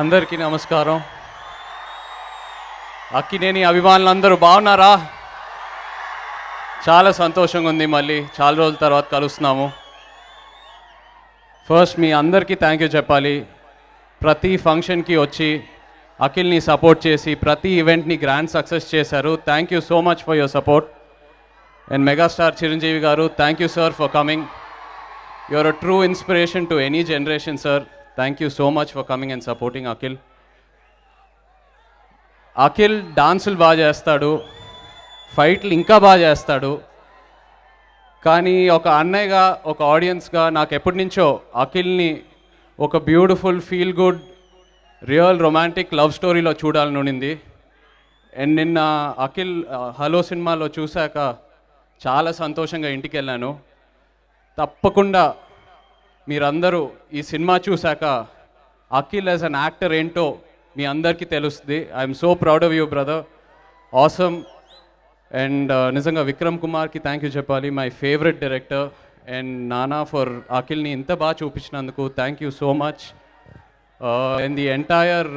అందరికీ నమస్కారం అక్కినేని అభిమానులు అందరూ బాగున్నారా చాలా సంతోషంగా ఉంది మళ్ళీ చాలా రోజుల తర్వాత కలుస్తున్నాము ఫస్ట్ మీ అందరికీ థ్యాంక్ యూ చెప్పాలి ప్రతి ఫంక్షన్కి వచ్చి అఖిల్ని సపోర్ట్ చేసి ప్రతి ఈవెంట్ని గ్రాండ్ సక్సెస్ చేశారు thank you so much for your support and megastar Chiranjeevi garu thank you sir for coming your a true inspiration to any generation sir thank you so much for coming and supporting Akhil Akhil డాన్సులు బాగా చేస్తాడు ఫైట్లు ఇంకా బాగా చేస్తాడు కానీ ఒక అన్నయ్యగా ఒక ఆడియన్స్గా నాకు ఎప్పటి నుంచో అఖిల్ని ఒక beautiful feel good real romantic love స్టోరీలో చూడాలని ఉండింది అండ్ నిన్న అఖిల్ హలో సినిమాలో చూశాక చాలా సంతోషంగా ఇంటికి వెళ్ళాను తప్పకుండా మీరందరూ ఈ సినిమా చూశాక అఖిల్ యాజ్ అన్ యాక్టర్ ఏంటో మీ అందరికీ తెలుస్తుంది I'm so proud of you brother awesome and నిజంగా విక్రమ్ కుమార్కి థ్యాంక్ యూ చెప్పాలి మై ఫేవరెట్ డైరెక్టర్ అండ్ నానా ఫర్ అఖిల్ని ఇంత బాగా చూపించినందుకు thank you so much and the entire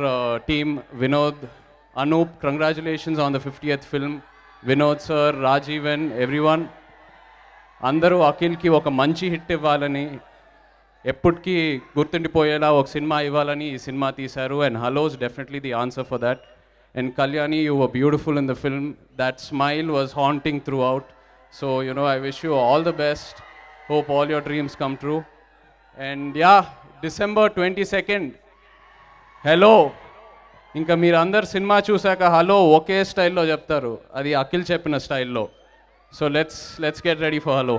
team Vinod Anoop congratulations on the fiftieth film Vinod sir Rajeevan everyone అందరూ అఖిల్కి ఒక మంచి హిట్ ఇవ్వాలని ఎప్పటికీ గుర్తుండిపోయేలా ఒక సినిమా ఇవ్వాలని ఈ సినిమా తీశారు and hello's definitely the answer for that and Kalyani you were beautiful in the film that smile was haunting throughout so no I wish you all the best hope all your dreams come true and ya December twenty second hello ఇంకా మీరు అందరు cinema చూశాక hello okay స్టైల్లో చెప్తారు అది అఖిల్ చెప్పిన స్టైల్లో so let's let's get ready for hello